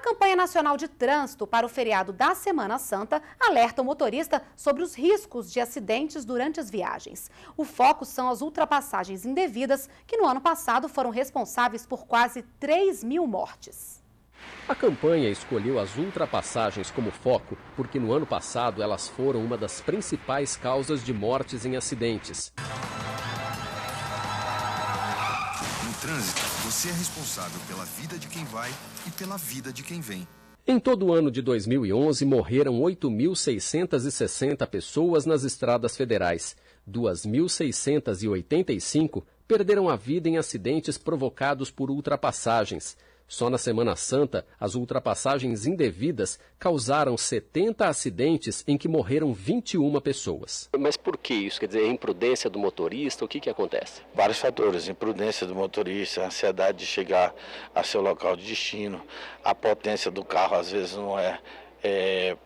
A campanha nacional de trânsito para o feriado da Semana Santa alerta o motorista sobre os riscos de acidentes durante as viagens. O foco são as ultrapassagens indevidas, que no ano passado foram responsáveis por quase 3 mil mortes. A campanha escolheu as ultrapassagens como foco porque no ano passado elas foram uma das principais causas de mortes em acidentes. trânsito, você é responsável pela vida de quem vai e pela vida de quem vem. Em todo o ano de 2011, morreram 8.660 pessoas nas estradas federais. 2.685 perderam a vida em acidentes provocados por ultrapassagens. Só na Semana Santa, as ultrapassagens indevidas causaram 70 acidentes em que morreram 21 pessoas. Mas por que isso? Quer dizer, é imprudência do motorista? O que, que acontece? Vários fatores: imprudência do motorista, ansiedade de chegar a seu local de destino, a potência do carro às vezes não é, é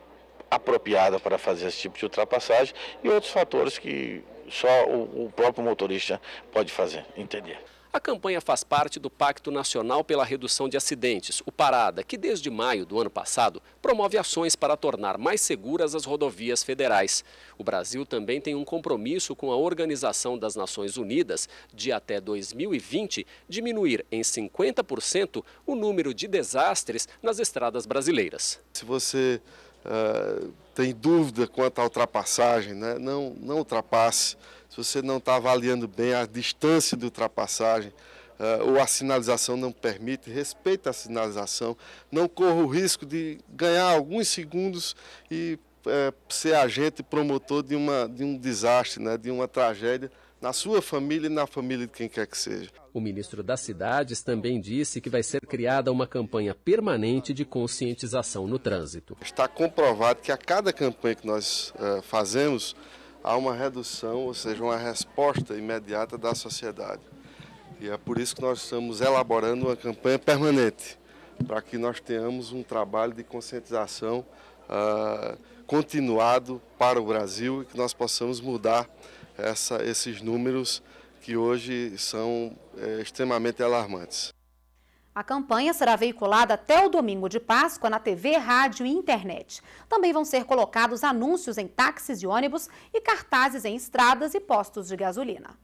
apropriada para fazer esse tipo de ultrapassagem e outros fatores que só o, o próprio motorista pode fazer, entender. A campanha faz parte do Pacto Nacional pela Redução de Acidentes, o Parada, que desde maio do ano passado promove ações para tornar mais seguras as rodovias federais. O Brasil também tem um compromisso com a Organização das Nações Unidas de até 2020 diminuir em 50% o número de desastres nas estradas brasileiras. Se você ah, tem dúvida quanto à ultrapassagem, né? não, não ultrapasse. Se você não está avaliando bem a distância de ultrapassagem, uh, ou a sinalização não permite, respeite a sinalização, não corra o risco de ganhar alguns segundos e é, ser agente promotor de, uma, de um desastre, né, de uma tragédia na sua família e na família de quem quer que seja. O ministro das Cidades também disse que vai ser criada uma campanha permanente de conscientização no trânsito. Está comprovado que a cada campanha que nós uh, fazemos há uma redução, ou seja, uma resposta imediata da sociedade. E é por isso que nós estamos elaborando uma campanha permanente para que nós tenhamos um trabalho de conscientização uh, continuado para o Brasil e que nós possamos mudar essa, esses números que hoje são é, extremamente alarmantes. A campanha será veiculada até o domingo de Páscoa na TV, rádio e internet. Também vão ser colocados anúncios em táxis e ônibus e cartazes em estradas e postos de gasolina.